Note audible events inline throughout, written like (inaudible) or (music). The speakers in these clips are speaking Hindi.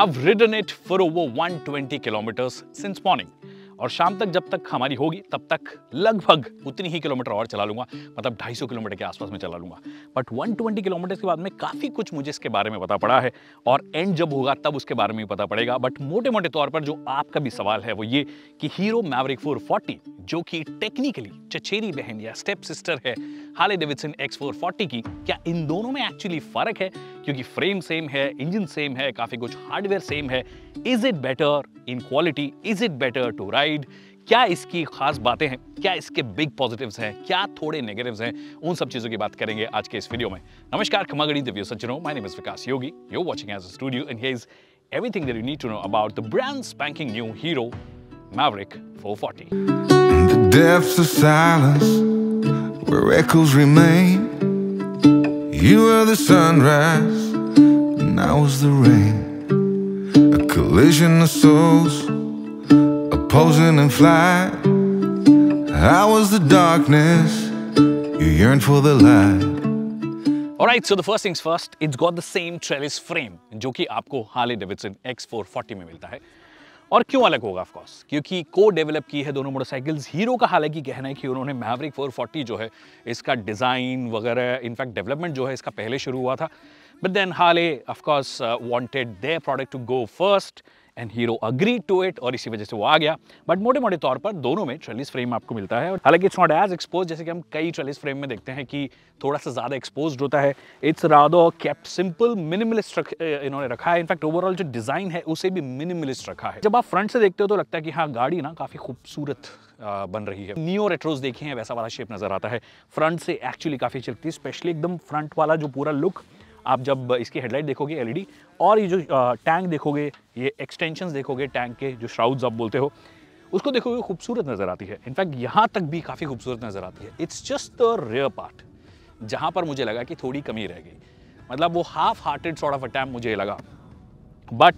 I've ridden it for over 120 kilometers since morning. और शाम तक जब तक हमारी होगी तब तक लगभग उतनी ही किलोमीटर और चला लूंगा मतलब 250 किलोमीटर के आसपास में चला लूंगा बट 120 ट्वेंटी किलोमीटर के बाद में काफ़ी कुछ मुझे इसके बारे में पता पड़ा है और एंड जब होगा तब उसके बारे में भी पता पड़ेगा बट मोटे मोटे तौर पर जो आपका भी सवाल है वो ये कि हीरो मैवरिक फोर जो कि टेक्निकली चचेरी बहन या स्टेप सिस्टर है हाले डेविडसन एक्स फोर फोर्टी की क्या इन दोनों में एक्चुअली फर्क है क्योंकि फ्रेम सेम है इंजन सेम है काफी कुछ हार्डवेयर सेम है is it better in quality is it better to ride क्या इसकी खास बातें हैं क्या इसके बिग पॉजिटिव्स हैं क्या थोड़े नेगेटिव्स हैं उन सब चीजों की बात करेंगे आज के इस वीडियो में नमस्कार खमागणी दिव्य सज्जनों my name is Vikas Yogi you watching as a studio and here is everything that you need to know about the brand spanking new Hero Maverick 440. In the depths of silence, where echoes remain, you were the sunrise, and I was the rain. A collision of souls, opposing and flight. I was the darkness, you yearned for the light. Alright, so the first things first, it's got the same trellis frame जो कि आपको Harley Davidson X440 में मिलता है और क्यों अलग होगा ऑफकोर्स क्योंकि को डेवलप की है दोनों मोटरसाइकिल्स हीरो का हालांकि कहना है कि उन्होंने मैवरिक 440 जो है इसका डिज़ाइन वगैरह इनफैक्ट डेवलपमेंट जो है इसका पहले शुरू हुआ था but then Harley of course wanted their product to go first and Hero agree to it और इसी वजह से वो आ गया बट मोटे मोटे तौर पर दोनों में चालीस फ्रेम आपको मिलता है हालांकि इट्स नॉट एज एक्सपोज जैसे कि हम कई चालीस फ्रेम में देखते हैं कि थोड़ा सा ज़्यादा एक्सपोज होता है it's rather kept simple minimalist रख इन्होंने रखा है इनफैक्ट ओवरऑल जो डिज़ाइन है उसे भी मिनिमलिस्ट रखा है जब आप फ्रंट से देखते हो तो लगता है कि हाँ गाड़ी ना काफ़ी खूबसूरत बन रही है न्यू रेट्रोज देखे हैं वैसा वाला शेप नज़र आता है फ्रंट से एक्चुअली काफ़ी चलती है स्पेशली एकदम फ्रंट वाला जो पूरा लुक आप जब इसकी हेडलाइट देखोगे एलईडी और ये जो टैंक देखोगे ये एक्सटेंशन देखोगे टैंक के जो श्राउड्स आप बोलते हो उसको देखोगे खूबसूरत नज़र आती है इनफैक्ट यहाँ तक भी काफ़ी खूबसूरत नज़र आती है it's just the rear part जहाँ पर मुझे लगा कि थोड़ी कमी रह गई मतलब वो half hearted sort of attempt मुझे लगा बट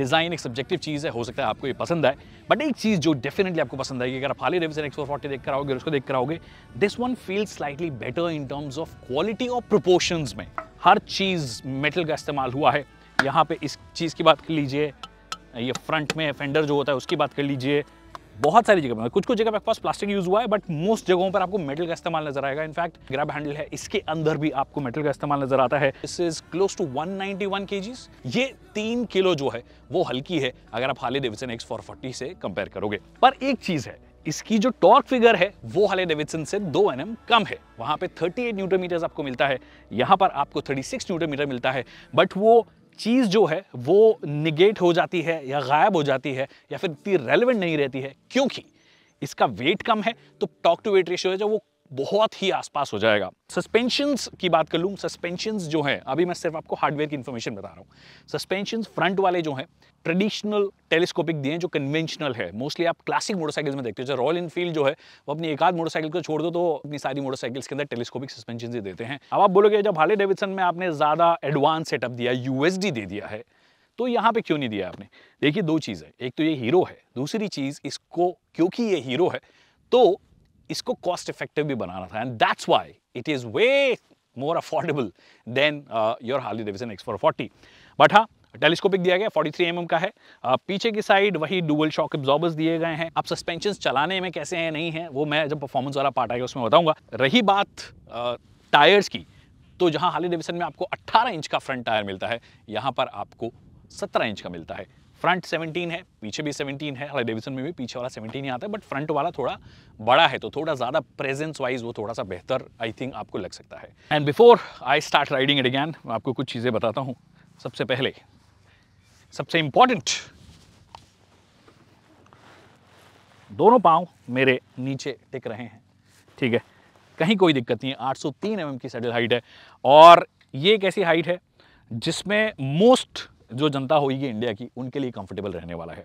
डिज़ाइन एक सब्जेक्टिव चीज़ है हो सकता है आपको ये पसंद आए बट एक चीज़ जो डेफिनेटली आपको पसंद आएगी अगर आप हाली डेविसन एक्स फोर देख कर आओगे उसको देख कर आओगे this one feel slightly better in terms of quality और प्रोपोर्शंस में हर चीज़ मेटल का इस्तेमाल हुआ है यहाँ पे इस चीज़ की बात कर लीजिए ये फ्रंट में फेंडर जो होता है उसकी बात कर लीजिए बहुत सारी जगह पर कुछ कुछ जगह पे पास प्लास्टिक यूज हुआ है बट मोस्ट जगहों पर आपको मेटल का इस्तेमाल नजर आएगा इनफैक्ट ग्रैब हैंडल है इसके अंदर भी आपको मेटल का इस्तेमाल नजर आता है this is close to 191 ninety ये तीन किलो जो है वो हल्की है अगर आप हाली डेविडसन एक्स फोर से कंपेयर करोगे पर एक चीज है इसकी जो टॉर्क फिगर है वो हाले डेविडसन से दो एन कम है वहां पे 38 न्यूटन मीटर आपको मिलता है यहां पर आपको 36 न्यूटन मीटर मिलता है बट वो चीज़ जो है वो निगेट हो जाती है या गायब हो जाती है या फिर इतनी रेलिवेंट नहीं रहती है क्योंकि इसका वेट कम है तो टॉक टू वेट रेशियो है जो वो बहुत ही आसपास हो जाएगा सस्पेंशन की बात कर लूँ सस्पेंशन जो हैं अभी मैं सिर्फ आपको हार्डवेयर की इन्फॉर्मेशन बता रहा हूँ सस्पेंशन फ्रंट वाले जो हैं ट्रेडिशनल टेलीस्कोपिक दिए हैं जो कन्वेंशनल है मोस्टली आप क्लासिक मोटरसाइकिल्स में देखते हो जैसे रॉयल इनफील्ड जो है वो अपनी एक आध मोटरसाइकिल को छोड़ दो तो अपनी सारी मोटरसाइकिल्स के अंदर टेलीस्कोपिक सस्पेंशन ही देते हैं अब आप बोलोगे जब हाले डेविडसन में आपने ज़्यादा एडवांस सेटअप दिया यूएसडी दे दिया है तो यहाँ पे क्यों नहीं दिया आपने देखिए दो चीज़ है एक तो ये हीरो है दूसरी चीज़ इसको क्योंकि ये हीरो है तो इसको कॉस्ट इफेक्टिव भी बनाना था and that's why it is way more affordable than your Harley Davidson X four forty but हाँ टेलीस्कोपिक दिया गया 43 थ्री mm का है आ, uh, पीछे की साइड वही डुअल शॉक एब्जॉर्बर्स दिए गए हैं अब सस्पेंशन चलाने में कैसे हैं नहीं है वो मैं जब परफॉर्मेंस वाला पार्ट आएगा उसमें बताऊंगा रही बात टायर्स uh, की तो जहां हाली डिविजन में आपको 18 इंच का फ्रंट टायर मिलता है यहां पर आपको 17 इंच का मिलता है फ्रंट 17 है पीछे भी 17 है हालांकि डेविसन में भी पीछे वाला 17 ही आता है बट फ्रंट वाला थोड़ा बड़ा है तो थोड़ा ज़्यादा प्रेजेंस वाइज वो थोड़ा सा बेहतर आई थिंक आपको लग सकता है and before I start riding it again मैं आपको कुछ चीज़ें बताता हूँ सबसे पहले सबसे इम्पॉर्टेंट दोनों पाँव मेरे नीचे टिक रहे हैं ठीक है कहीं कोई दिक्कत नहीं है आठ सौ mm की सैडल हाइट है और ये एक ऐसी हाइट है जिसमें मोस्ट जो जनता होगी इंडिया की उनके लिए कंफर्टेबल रहने वाला है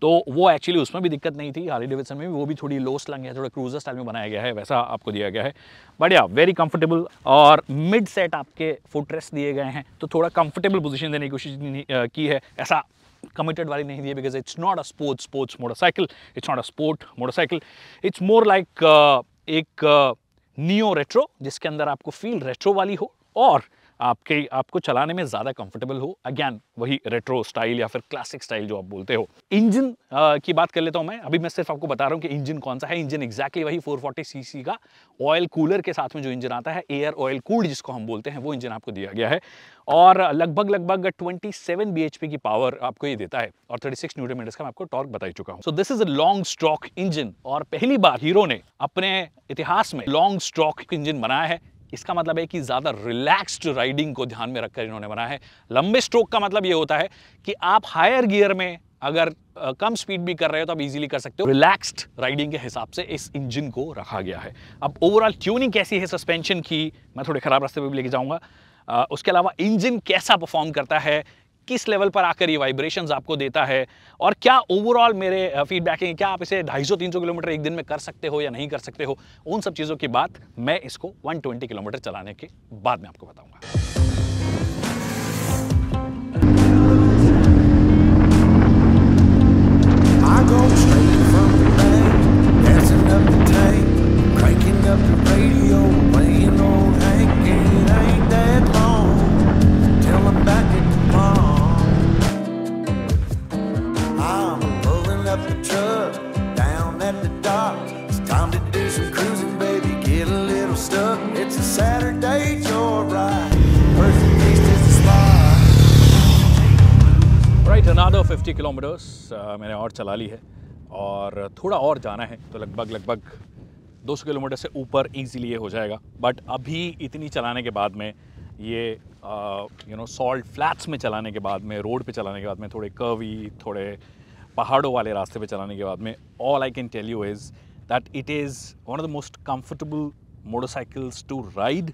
तो वो एक्चुअली उसमें भी दिक्कत नहीं थी हाली डिविजन में भी वो भी थोड़ी लो स्लंग है थोड़ा क्रूजर स्टाइल में बनाया गया है वैसा आपको दिया गया है बट या वेरी कंफर्टेबल और मिड सेट आपके फुटरेस्ट दिए गए हैं तो थोड़ा कंफर्टेबल पोजीशन देने की कोशिश की है ऐसा कमिटेड वाली नहीं दी because it's not a sports sports motorcycle it's not a sport motorcycle it's more like एक नियो रेट्रो जिसके अंदर आपको फील रेट्रो वाली हो और आपके आपको चलाने में ज़्यादा कंफर्टेबल हो अगैन वही रेट्रो स्टाइल या फिर क्लासिक स्टाइल जो आप बोलते हो इंजन की बात कर लेता हूं मैं अभी मैं सिर्फ आपको बता रहा हूं कि इंजन कौन सा है इंजन एक्जैक्टली वही 440 सीसी का ऑयल कूलर के साथ में जो इंजन आता है एयर ऑयल कूल्ड जिसको हम बोलते हैं वो इंजन आपको दिया गया है और लगभग लगभग 27 सेवन की पावर आपको ये देता है और 36 सिक्स न्यूटन का मैं आपको टॉर्क बताई चुका हूँ so this is a long stroke engine और पहली बार हीरो ने अपने इतिहास में लॉन्ग स्ट्रॉक इंजन बनाया है इसका मतलब है कि ज़्यादा रिलैक्स्ड राइडिंग को ध्यान में रखकर इन्होंने बनाया है लंबे स्ट्रोक का मतलब ये होता है कि आप हायर गियर में अगर कम स्पीड भी कर रहे हो तो आप इजीली कर सकते हो रिलैक्स्ड राइडिंग के हिसाब से इस इंजन को रखा गया है अब ओवरऑल ट्यूनिंग कैसी है सस्पेंशन की मैं थोड़े ख़राब रास्ते पर भी लेके जाऊँगा उसके अलावा इंजन कैसा परफॉर्म करता है किस लेवल पर आकर ये वाइब्रेशन आपको देता है और क्या ओवरऑल मेरे फीडबैक है क्या आप इसे ढाई सौ किलोमीटर एक दिन में कर सकते हो या नहीं कर सकते हो उन सब चीज़ों की बात मैं इसको 120 किलोमीटर चलाने के बाद में आपको बताऊंगा I go 60 किलोमीटर्स मैंने और चला ली है और थोड़ा और जाना है तो लगभग लगभग 200 किलोमीटर से ऊपर ईजीली ये हो जाएगा बट अभी इतनी चलाने के बाद में ये यू नो सॉल्ट फ्लैट्स में चलाने के बाद में रोड पे चलाने के बाद में थोड़े कवी थोड़े पहाड़ों वाले रास्ते पे चलाने के बाद में all I can tell you is that it is one of the most comfortable motorcycles to ride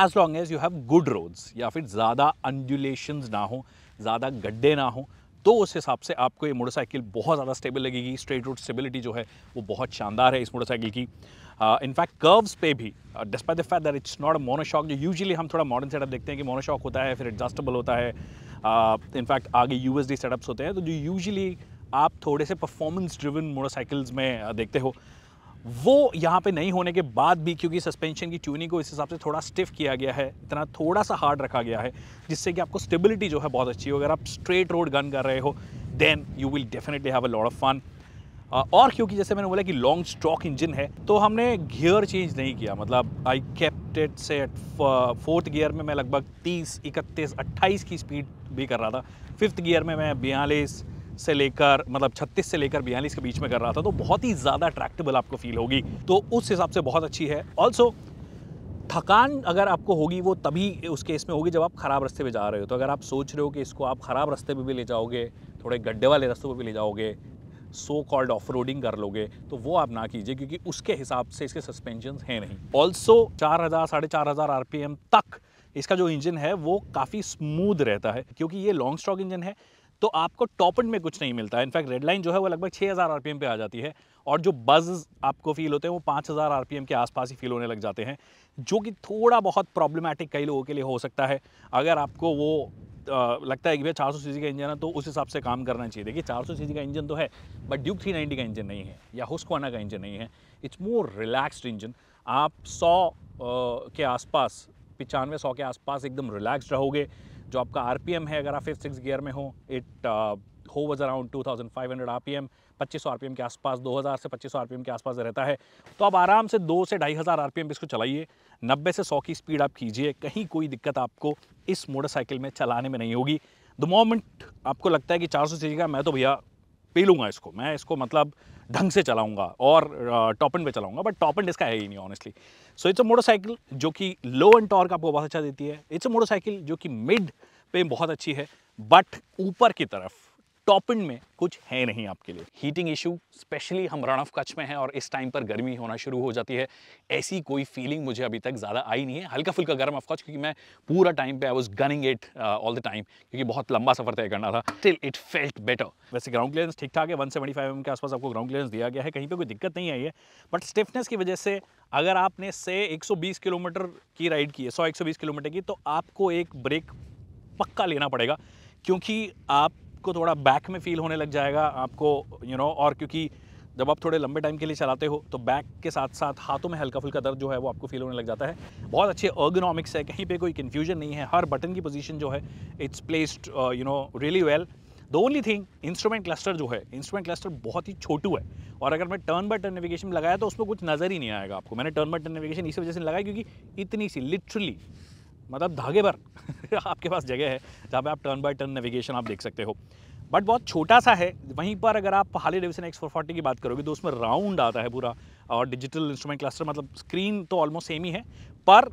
as long as you have good roads या फिर ज़्यादा अंडुलेशन ना हो ज़्यादा गड्ढे ना हो तो उस हिसाब से आपको ये मोटरसाइकिल बहुत ज़्यादा स्टेबल लगेगी स्ट्रेट रूट स्टेबिलिटी जो है वो बहुत शानदार है इस मोटरसाइकिल की इनफैक्ट uh, कर्व्स पे भी despite the fact that it's not a monoshock जो यूजुअली हम थोड़ा मॉडर्न सेटअप देखते हैं कि मोनोशॉक होता है फिर एडजस्टेबल होता है इनफैक्ट uh, आगे यू सेटअप्स होते हैं तो जो यूजली आप थोड़े से परफॉर्मेंस ड्रिवन मोटरसाइकिल्स में देखते हो वो यहाँ पे नहीं होने के बाद भी क्योंकि सस्पेंशन की ट्यूनिंग को इस हिसाब से थोड़ा स्टिफ किया गया है इतना थोड़ा सा हार्ड रखा गया है जिससे कि आपको स्टेबिलिटी जो है बहुत अच्छी हो अगर आप स्ट्रेट रोड गन कर रहे हो then you will definitely have a lot of fun और क्योंकि जैसे मैंने बोला कि लॉन्ग स्ट्रॉक इंजन है तो हमने गियर चेंज नहीं किया मतलब आई केप्ट से फोर्थ गियर में मैं लगभग तीस इकतीस अट्ठाईस की स्पीड भी कर रहा था फिफ्थ गियर में मैं बयालीस से लेकर मतलब 36 से लेकर बयालीस के बीच में कर रहा था तो बहुत ही ज़्यादा ट्रैक्टेबल आपको फील होगी तो उस हिसाब से बहुत अच्छी है ऑल्सो थकान अगर आपको होगी वो तभी उस केस में होगी जब आप ख़राब रास्ते पे जा रहे हो तो अगर आप सोच रहे हो कि इसको आप ख़राब रास्ते पे भी ले जाओगे थोड़े गड्ढे वाले रास्तों पे भी ले जाओगे सो कॉल्ड ऑफ रोडिंग कर लोगे तो वो आप ना कीजिए क्योंकि उसके हिसाब से इसके सस्पेंशन हैं नहीं ऑल्सो चार हज़ार साढ़े चार हज़ार आर तक इसका जो इंजन है वो काफ़ी स्मूद रहता है क्योंकि ये लॉन्ग स्ट्रॉक इंजन है तो आपको टॉप एंड में कुछ नहीं मिलता है इनफैक्ट रेड लाइन जो है वो लगभग 6000 हज़ार पे आ जाती है और जो बज आपको फील होते हैं वो 5000 हज़ार के आसपास ही फील होने लग जाते हैं जो कि थोड़ा बहुत प्रॉब्लमेटिक कई लोगों के लिए हो सकता है अगर आपको वो आ, लगता है कि भैया चार सौ का इंजन है तो उस हिसाब से काम करना चाहिए देखिए चार सौ का इंजन तो है बट ड्यूक थ्री का इंजन नहीं है या हुस्कोना का इंजन नहीं है इट्स मोर रिलैक्सड इंजन आप सौ के आसपास पचानवे सौ के आसपास एकदम रिलैक्स रहोगे जो आपका आर है अगर आप फिफ्थ सिक्स गियर में हो it was around two thousand सौ आर पी एम के आसपास 2000 से 2500 एम के आसपास रहता है तो आप आराम से दो से ढाई हज़ार आर पी एम इसको चलाइए नब्बे से सौ की स्पीड आप कीजिए कहीं कोई दिक्कत आपको इस मोटरसाइकिल में चलाने में नहीं होगी द मोमेंट आपको लगता है कि 400 सीसी का मैं तो भैया पी लूंगा इसको मैं इसको मतलब ढंग से चलाऊंगा और टॉप एंड पे चलाऊंगा बट टॉप एंड इसका है ही नहीं honestly so it's a motorcycle जो कि लो एंड टॉर्क आपको बहुत अच्छा देती है इट्स अ मोटरसाइकिल जो कि मिड पे बहुत अच्छी है बट ऊपर की तरफ टॉप एंड में कुछ है नहीं आपके लिए हीटिंग इशू स्पेशली हम रन ऑफ कच्छ में हैं और इस टाइम पर गर्मी होना शुरू हो जाती है ऐसी कोई फीलिंग मुझे अभी तक ज़्यादा आई नहीं है हल्का फुल्का गर्म ऑफ क्योंकि मैं पूरा टाइम पे I was gunning it all the time क्योंकि बहुत लंबा सफर तय करना था स्टिल इट फेल्ट बेटर वैसे ग्राउंड क्लियरेंस ठीक ठाक है वन सेवेंटी फाइव एम के आसपास आपको ग्राउंड क्लियरेंस दिया गया है कहीं पर कोई दिक्कत नहीं आई है बट स्टिफनेस की वजह से अगर आपने से 120 किलोमीटर की राइड की है सौ एक किलोमीटर की तो आपको एक ब्रेक पक्का लेना पड़ेगा क्योंकि आप आपको थोड़ा बैक में फील होने लग जाएगा आपको यू you नो know, और क्योंकि जब आप थोड़े लंबे टाइम के लिए चलाते हो तो बैक के साथ साथ हाथों में हल्का फुल्का दर्द जो है वो आपको फील होने लग जाता है बहुत अच्छे अर्गनॉमिक्स है कहीं पे कोई कन्फ्यूजन नहीं है हर बटन की पोजीशन जो है it's placed you know really well the only thing instrument cluster जो है इंस्ट्रूमेंट क्लस्टर बहुत ही छोटू है और अगर मैं टर्न बाय टर्न नेविगेशन लगाया तो उसमें कुछ नज़र ही नहीं आएगा आपको मैंने टर्न बाय टर्न नेविगेशन इसी वजह से लगाया क्योंकि इतनी सी लिटरली मतलब धागे भर (laughs) आपके पास जगह है जहाँ पे आप टर्न बाय टर्न नेविगेशन आप देख सकते हो बट बहुत छोटा सा है वहीं पर अगर आप हाली डिविजन एक्स फोर फोर्टी की बात करोगे तो उसमें राउंड आता है पूरा और डिजिटल इंस्ट्रूमेंट क्लस्टर मतलब स्क्रीन तो ऑलमोस्ट सेम ही है पर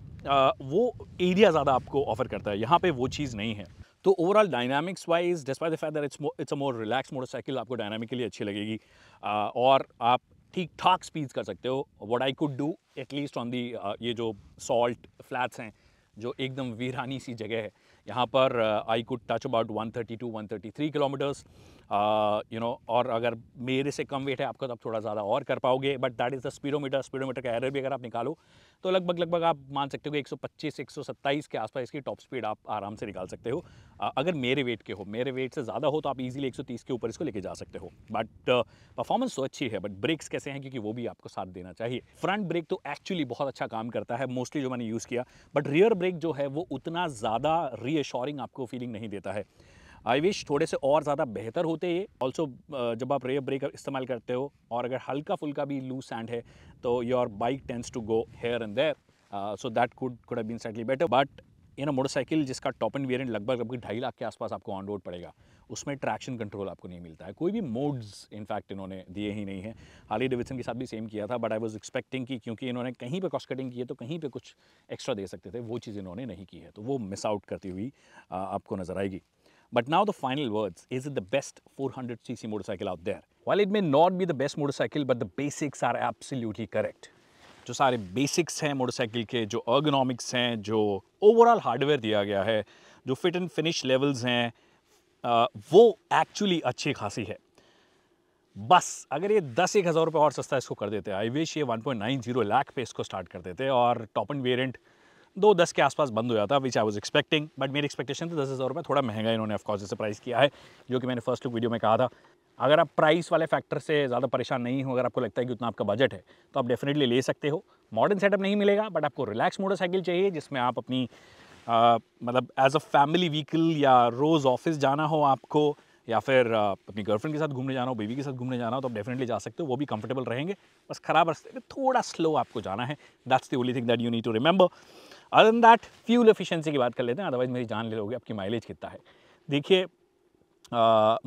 वो एरिया ज़्यादा आपको ऑफर करता है यहाँ पे वो चीज़ नहीं है तो overall dynamics wise despite the feather it's it's a more relax motorcycle आपको डायनामिकली अच्छी लगेगी और आप ठीक ठाक स्पीड कर सकते हो what I could do at least on the ये जो सॉल्ट फ्लैट्स हैं जो एकदम वीरानी सी जगह है यहाँ पर I could touch about 132, 133 kilometres you know और अगर मेरे से कम वेट है आपका तो आप थोड़ा ज़्यादा और कर पाओगे but that is the speedometer speedometer का एरर भी अगर आप निकालो तो लगभग लगभग आप मान सकते हो एक सौ पच्चीस एक सौ सत्ताईस के आसपास इसकी टॉप स्पीड आप आराम से निकाल सकते हो अगर मेरे वेट के हो मेरे वेट से ज़्यादा हो तो आप ईजिली एक सौ तीस के ऊपर इसको लेके जा सकते हो बट परफॉर्मेंस uh, तो अच्छी है बट ब्रेक्स कैसे हैं क्योंकि वो भी आपको साथ देना चाहिए फ्रंट ब्रेक तो एक्चुअली बहुत अच्छा काम करता है मोस्टली जो मैंने यूज़ किया बट रियर ब्रेक जो है वो उतना ज़्यादा रीअश्योरिंग आपको फीलिंग नहीं देता है आई विश थोड़े से और ज़्यादा बेहतर होते ये ऑल्सो जब आप रेयर ब्रेक इस्तेमाल करते हो और अगर हल्का फुल्का भी लूज सैंड है तो your bike tends to go here and there so that could could been slightly better but in motorcycle जिसका टॉप एंड वेरियंट लगभग लगभग ढाई लाख के आसपास आपको ऑन रोड पड़ेगा उसमें ट्रैक्शन कंट्रोल आपको नहीं मिलता है कोई भी मोड्स इनफैक्ट इन्होंने दिए ही नहीं है हाली डिविजन के साथ भी सेम किया था बट आई वाज एक्सपेक्टिंग कि क्योंकि इन्होंने कहीं पे कॉस्ट कटिंग की है तो कहीं पे कुछ एक्स्ट्रा दे सकते थे वो चीज़ इन्होंने नहीं की है तो वो मिस आउट करती हुई आपको नज़र आएगी But now the final words, is it the best 400cc motorcycle out there? While it may not be the best motorcycle, but the basics are absolutely correct. जो सारे बेसिक्स हैं मोटरसाइकिल के जो अर्गोनॉमिक्स हैं जो ओवरऑल हार्डवेयर दिया गया है जो फिट एंड फिनिश लेवल्स हैं आ, वो एक्चुअली अच्छी खासी है बस अगर ये दस एक हज़ार रुपये और सस्ता इसको कर देते आई विश ये 1.90 लाख पे इसको स्टार्ट कर देते और टॉप एंड वेरिएंट दो दस के आसपास बंद हो जाता which I was expecting but मेरी एक्सपेक्टेशन थी दस हज़ार रुपये थोड़ा महंगा इन्होंने ऑफकोर्स जैसे प्राइस किया है जो कि मैंने फर्स्ट लुक वीडियो में कहा था अगर आप प्राइस वाले फैक्टर से ज़्यादा परेशान नहीं हो अगर आपको लगता है कि उतना आपका बजट है तो आप डेफिनेटली ले सकते हो मॉडर्न सेटअप नहीं मिलेगा बट आपको रिलैक्स मोटरसाइकिल चाहिए जिसमें आप अपनी आ, मतलब एज अ फैमिली व्हीकल या रोज़ ऑफिस जाना हो आपको या फिर अपनी गर्लफ्रेंड के साथ घूमने जाना हो बेबी के साथ घूमने जाना हो तो आप डेफिनेटली जा सकते हो वो भी कंफर्टेबल रहेंगे बस ख़राब रास्ते में थोड़ा स्लो आपको जाना है that's the only thing that you need to remember other than that fuel efficiency की बात कर लेते हैं अदरवाइज मेरी जान ले लोगे आपकी माइलेज कितना है देखिए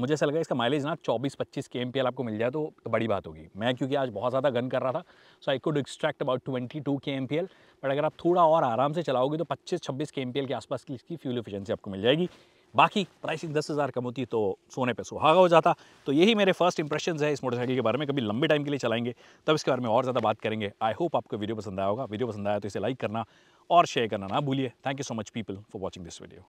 मुझे ऐसा लगा इसका माइलेज ना 24-25 के एम पी एल आपको मिल जाए तो, तो बड़ी बात होगी मैं क्योंकि आज बहुत ज़्यादा गन कर रहा था so I could extract about twenty two K M P L but अगर आप थोड़ा और आराम से चलाओगे तो 25-26 के एम पी एल के आसपास की इसकी फ्यूल एफिशिएंसी आपको मिल जाएगी बाकी प्राइसिंग दस हज़ार कम होती तो सोने पे सुहागा हो जाता तो यही मेरे फर्स्ट इंप्रेशन है इस मोटरसाइकिल के बारे में कभी लंबे टाइम के लिए चलाएंगे तब इसके बारे में और ज़्यादा बात करेंगे आई होप आपको वीडियो पसंद आया होगा वीडियो पसंद आया तो इसे लाइक करना और शेयर करना ना भूलिए thank you so much people for watching this video